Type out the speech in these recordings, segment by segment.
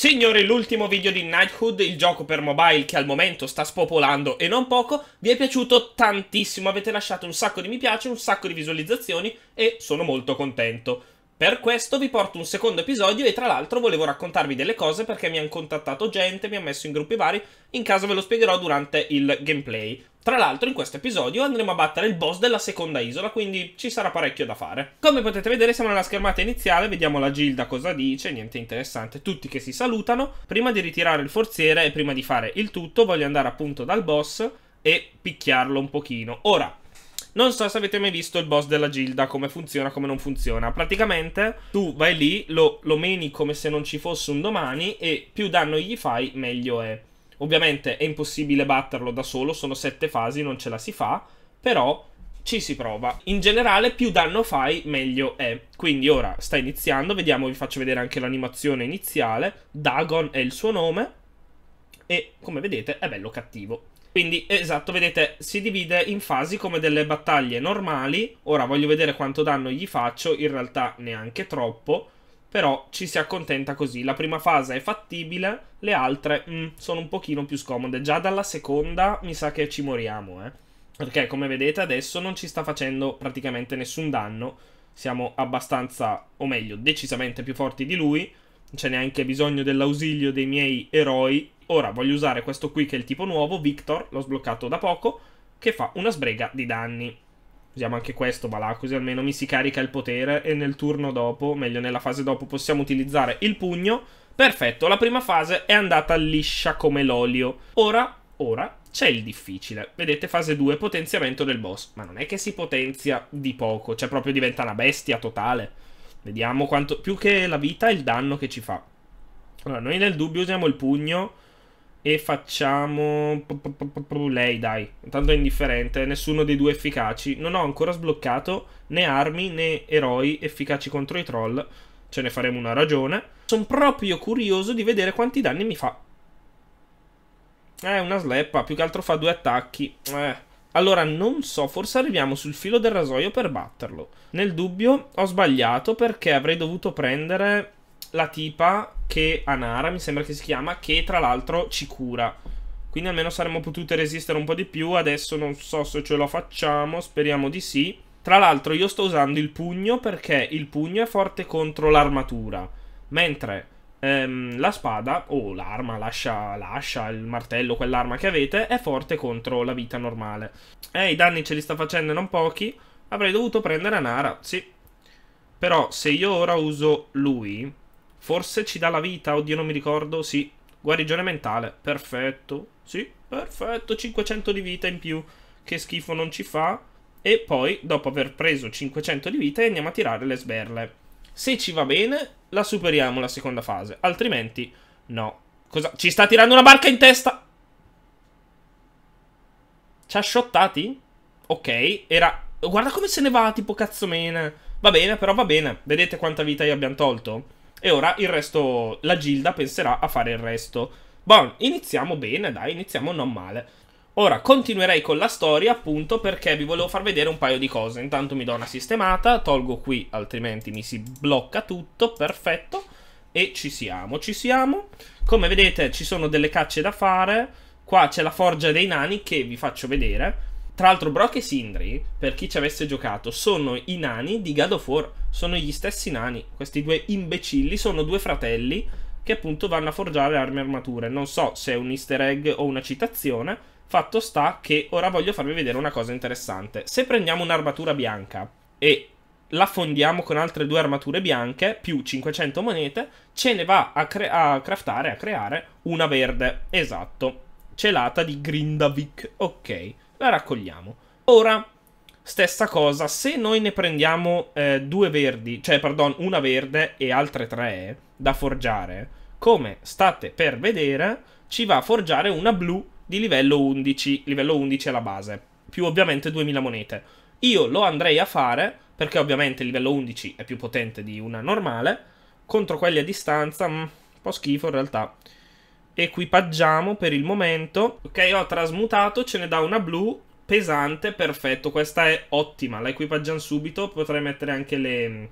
Signori, l'ultimo video di Knighthood, il gioco per mobile che al momento sta spopolando e non poco, vi è piaciuto tantissimo, avete lasciato un sacco di mi piace, un sacco di visualizzazioni e sono molto contento. Per questo vi porto un secondo episodio e tra l'altro volevo raccontarvi delle cose perché mi hanno contattato gente, mi hanno messo in gruppi vari, in caso ve lo spiegherò durante il gameplay. Tra l'altro in questo episodio andremo a battere il boss della seconda isola, quindi ci sarà parecchio da fare. Come potete vedere siamo nella schermata iniziale, vediamo la Gilda cosa dice, niente interessante, tutti che si salutano. Prima di ritirare il forziere e prima di fare il tutto voglio andare appunto dal boss e picchiarlo un pochino. Ora, non so se avete mai visto il boss della Gilda, come funziona, come non funziona. Praticamente tu vai lì, lo, lo meni come se non ci fosse un domani e più danno gli fai meglio è. Ovviamente è impossibile batterlo da solo, sono sette fasi, non ce la si fa, però ci si prova. In generale più danno fai meglio è. Quindi ora sta iniziando, vediamo, vi faccio vedere anche l'animazione iniziale. Dagon è il suo nome e come vedete è bello cattivo. Quindi, esatto, vedete, si divide in fasi come delle battaglie normali. Ora voglio vedere quanto danno gli faccio, in realtà neanche troppo. Però ci si accontenta così, la prima fase è fattibile, le altre mm, sono un pochino più scomode. Già dalla seconda mi sa che ci moriamo, eh. Perché come vedete adesso non ci sta facendo praticamente nessun danno, siamo abbastanza, o meglio, decisamente più forti di lui, non c'è neanche bisogno dell'ausilio dei miei eroi. Ora voglio usare questo qui che è il tipo nuovo, Victor, l'ho sbloccato da poco, che fa una sbrega di danni. Usiamo anche questo ma là, così almeno mi si carica il potere e nel turno dopo, meglio nella fase dopo, possiamo utilizzare il pugno. Perfetto, la prima fase è andata liscia come l'olio. Ora, ora, c'è il difficile. Vedete, fase 2, potenziamento del boss. Ma non è che si potenzia di poco, cioè proprio diventa una bestia totale. Vediamo quanto... più che la vita, il danno che ci fa. Allora, noi nel dubbio usiamo il pugno e facciamo... Lei, dai. Tanto è indifferente. Nessuno dei due efficaci. Non ho ancora sbloccato né armi né eroi efficaci contro i troll. Ce ne faremo una ragione. Sono proprio curioso di vedere quanti danni mi fa. Eh, una sleppa. Più che altro fa due attacchi. Eh... Allora, non so, forse arriviamo sul filo del rasoio per batterlo. Nel dubbio, ho sbagliato perché avrei dovuto prendere la tipa che Anara, mi sembra che si chiama, che tra l'altro ci cura. Quindi almeno saremmo potute resistere un po' di più. Adesso non so se ce la facciamo, speriamo di sì. Tra l'altro io sto usando il pugno perché il pugno è forte contro l'armatura. Mentre ehm, la spada, o oh, l'arma, lascia, lascia il martello, quell'arma che avete, è forte contro la vita normale. Eh, i danni ce li sta facendo non pochi. Avrei dovuto prendere Anara, sì. Però se io ora uso lui, Forse ci dà la vita, oddio non mi ricordo, sì. Guarigione mentale, perfetto. Sì, perfetto, 500 di vita in più. Che schifo non ci fa. E poi, dopo aver preso 500 di vita, andiamo a tirare le sberle. Se ci va bene, la superiamo la seconda fase. Altrimenti, no. Cosa? Ci sta tirando una barca in testa! Ci ha shottati? Ok, era... Guarda come se ne va, tipo cazzomene. Va bene, però va bene. Vedete quanta vita gli abbiamo tolto? E ora il resto, la Gilda penserà a fare il resto. Bon, iniziamo bene, dai, iniziamo non male. Ora continuerei con la storia appunto perché vi volevo far vedere un paio di cose. Intanto mi do una sistemata, tolgo qui altrimenti mi si blocca tutto, perfetto. E ci siamo, ci siamo. Come vedete ci sono delle cacce da fare. Qua c'è la forgia dei nani che vi faccio vedere. Tra l'altro, Brock e Sindri, per chi ci avesse giocato, sono i nani di God of War. Sono gli stessi nani. Questi due imbecilli sono due fratelli che appunto vanno a forgiare armi e armature. Non so se è un easter egg o una citazione. Fatto sta che ora voglio farvi vedere una cosa interessante. Se prendiamo un'armatura bianca e la fondiamo con altre due armature bianche più 500 monete, ce ne va a, cre- a craftare, a creare una verde. Esatto, celata di Grindavik. Ok la raccogliamo. Ora, stessa cosa, se noi ne prendiamo eh, due verdi, cioè, pardon, una verde e altre tre da forgiare, come state per vedere, ci va a forgiare una blu di livello 11, livello 11 alla base, più ovviamente 2000 monete. Io lo andrei a fare, perché ovviamente il livello 11 è più potente di una normale, contro quelli a distanza, mh, mm, un po' schifo in realtà equipaggiamo per il momento. Ok, ho trasmutato, ce ne dà una blu pesante, perfetto, questa è ottima, la equipaggiamo subito, potrei mettere anche le,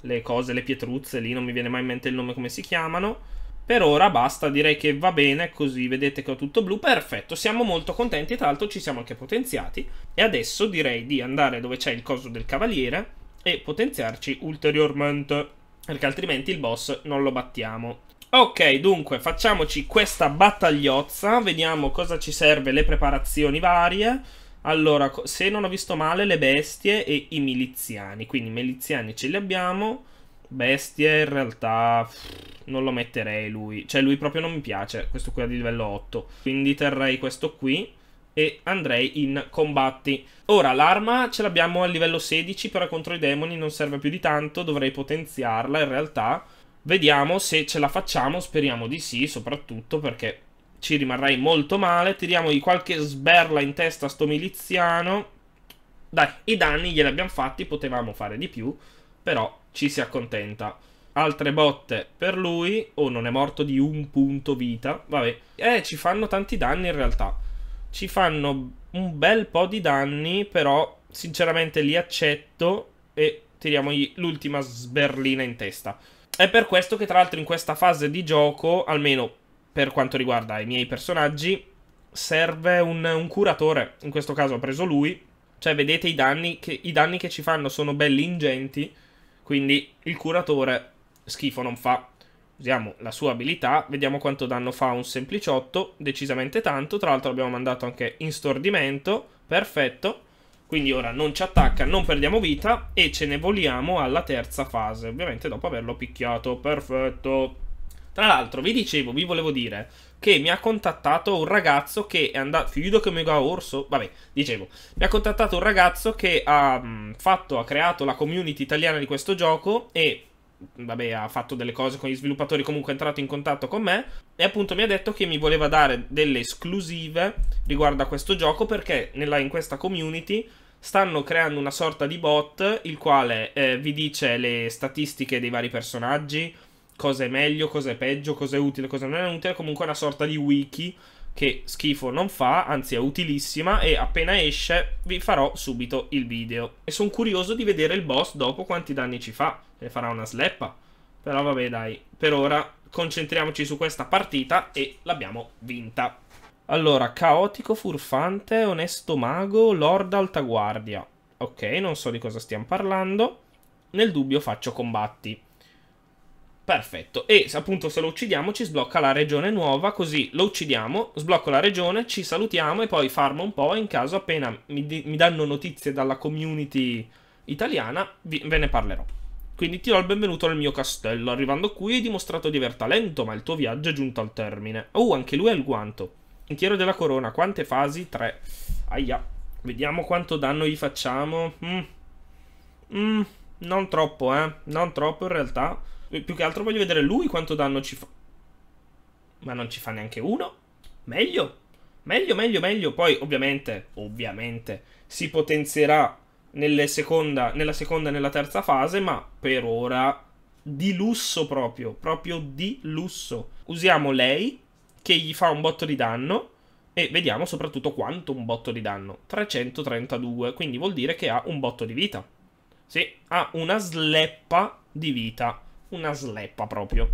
le cose, le pietruzze lì, non mi viene mai in mente il nome come si chiamano. Per ora basta, direi che va bene così, vedete che ho tutto blu, perfetto, siamo molto contenti, tra l'altro ci siamo anche potenziati e adesso direi di andare dove c'è il coso del cavaliere e potenziarci ulteriormente, perché altrimenti il boss non lo battiamo. Ok, dunque facciamoci questa battagliozza, vediamo cosa ci serve, le preparazioni varie. Allora, se non ho visto male, le bestie e i miliziani. Quindi i miliziani ce li abbiamo, bestie in realtà pff, non lo metterei lui. Cioè lui proprio non mi piace, questo qui è di livello 8. Quindi terrei questo qui e andrei in combatti. Ora, l'arma ce l'abbiamo a livello 16, però contro i demoni non serve più di tanto, dovrei potenziarla in realtà Vediamo se ce la facciamo, speriamo di sì, soprattutto perché ci rimarrai molto male. Tiriamogli qualche sberla in testa a sto miliziano. Dai, i danni glieli abbiamo fatti, potevamo fare di più, però ci si accontenta. Altre botte per lui. Oh, non è morto di un punto vita. Vabbè. Eh, ci fanno tanti danni in realtà. Ci fanno un bel po' di danni, però sinceramente li accetto e tiriamogli l'ultima sberlina in testa. È per questo che tra l'altro in questa fase di gioco, almeno per quanto riguarda i miei personaggi, serve un, un curatore. In questo caso ho preso lui. Cioè vedete i danni, che, i danni che ci fanno sono belli ingenti, quindi il curatore schifo non fa. Usiamo la sua abilità, vediamo quanto danno fa un sempliciotto, decisamente tanto. Tra l'altro l'abbiamo mandato anche in stordimento, perfetto. Quindi ora non ci attacca, non perdiamo vita e ce ne voliamo alla terza fase, ovviamente dopo averlo picchiato. Perfetto. Tra l'altro, vi dicevo, vi volevo dire che mi ha contattato un ragazzo che è andato. Fido che mega orso. Vabbè, dicevo, mi ha contattato un ragazzo che ha mm, fatto, ha creato la community italiana di questo gioco e vabbè, ha fatto delle cose con gli sviluppatori, comunque è entrato in contatto con me e appunto mi ha detto che mi voleva dare delle esclusive riguardo a questo gioco perché nella, in questa community stanno creando una sorta di bot il quale eh, vi dice le statistiche dei vari personaggi, cosa è meglio, cosa è peggio, cosa è utile, cosa non è utile, comunque una sorta di wiki che schifo non fa, anzi è utilissima e appena esce vi farò subito il video. E sono curioso di vedere il boss dopo quanti danni ci fa, ne farà una sleppa, però vabbè dai, per ora concentriamoci su questa partita e l'abbiamo vinta. Allora, caotico, furfante, onesto mago, lord alta guardia. Ok, non so di cosa stiamo parlando, nel dubbio faccio combatti. Perfetto, e appunto se lo uccidiamo ci sblocca la regione nuova, così lo uccidiamo, sblocco la regione, ci salutiamo e poi farmo un po' in caso appena mi, mi danno notizie dalla community italiana vi, ve ne parlerò. Quindi ti do il benvenuto nel mio castello, arrivando qui hai dimostrato di aver talento, ma il tuo viaggio è giunto al termine. Oh, anche lui ha il guanto. Intiero della corona, quante fasi? Tre. Aia, vediamo quanto danno gli facciamo. Mm. Mm. Non troppo, eh, non troppo in realtà. Eh, più che altro voglio vedere lui quanto danno ci fa. Ma non ci fa neanche uno. Meglio. Meglio, meglio, meglio. Poi, ovviamente, ovviamente, si potenzierà seconda, nella seconda e nella terza fase, ma per ora di lusso proprio, proprio di lusso. Usiamo lei, che gli fa un botto di danno, e vediamo soprattutto quanto un botto di danno. 332, quindi vuol dire che ha un botto di vita. Sì, ha una sleppa di vita. Una sleppa proprio.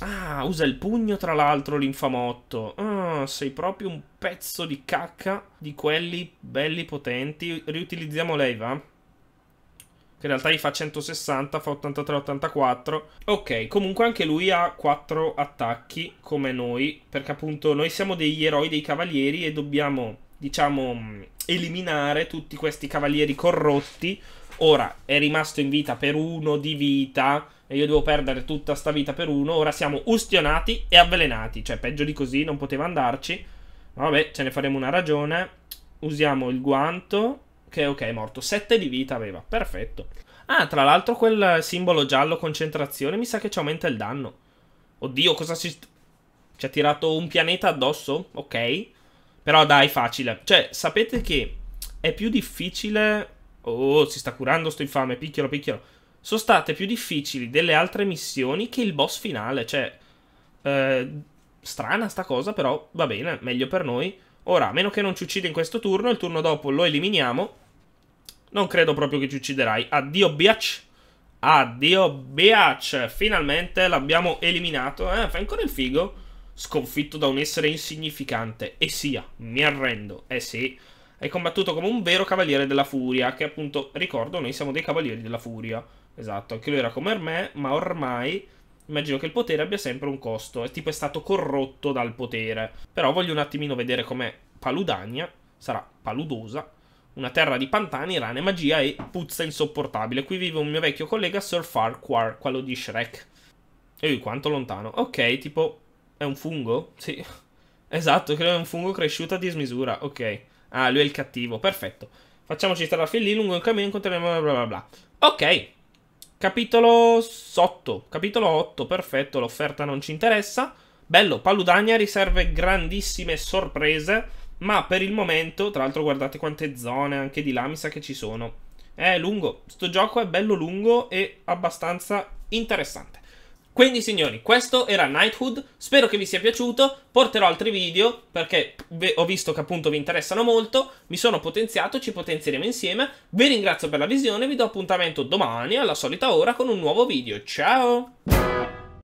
Ah, usa il pugno tra l'altro l'infamotto. Ah, sei proprio un pezzo di cacca di quelli belli potenti. Riutilizziamo lei, va? Che in realtà gli fa 160, fa 83-84. Ok, comunque anche lui ha 4 attacchi come noi. Perché appunto noi siamo degli eroi dei cavalieri e dobbiamo, diciamo, eliminare tutti questi cavalieri corrotti Ora è rimasto in vita per uno di vita e io devo perdere tutta sta vita per uno. Ora siamo ustionati e avvelenati. Cioè, peggio di così non poteva andarci. Vabbè, ce ne faremo una ragione. Usiamo il guanto. Che ok, è morto. 7 di vita aveva. Perfetto. Ah, tra l'altro quel simbolo giallo concentrazione mi sa che ci aumenta il danno. Oddio, cosa si... Ci ha tirato un pianeta addosso? Ok. Però dai, facile. Cioè, sapete che è più difficile Oh, si sta curando sto infame, picchialo, picchialo. Sono state più difficili delle altre missioni che il boss finale, cioè... Eh, strana sta cosa, però va bene, meglio per noi. Ora, a meno che non ci uccida in questo turno, il turno dopo lo eliminiamo. Non credo proprio che ci ucciderai. Addio, biatch. Addio, biatch. Finalmente l'abbiamo eliminato. Eh, fai ancora il figo? Sconfitto da un essere insignificante. E sia, mi arrendo. Eh sì. Hai combattuto come un vero cavaliere della furia, che appunto, ricordo, noi siamo dei cavalieri della furia. Esatto, anche lui era come me, ma ormai immagino che il potere abbia sempre un costo. È tipo è stato corrotto dal potere. Però voglio un attimino vedere com'è Paludania. Sarà paludosa. Una terra di pantani, rane, magia e puzza insopportabile. Qui vive un mio vecchio collega Sir Farquhar, quello di Shrek. Ehi, quanto lontano. Ok, tipo... È un fungo? Sì. Esatto, credo è un fungo cresciuto a dismisura. Ok. Ah, lui è il cattivo, perfetto. Facciamoci stare fin lì, lungo il cammino incontreremo bla bla bla. Ok. Capitolo 8, capitolo 8, perfetto, l'offerta non ci interessa. Bello, Paludania riserve grandissime sorprese, ma per il momento, tra l'altro guardate quante zone anche di là mi sa che ci sono. È lungo, sto gioco è bello lungo e abbastanza interessante. Quindi signori, questo era Knighthood, spero che vi sia piaciuto, porterò altri video perché ho visto che appunto vi interessano molto, mi sono potenziato, ci potenzieremo insieme, vi ringrazio per la visione, vi do appuntamento domani alla solita ora con un nuovo video, ciao!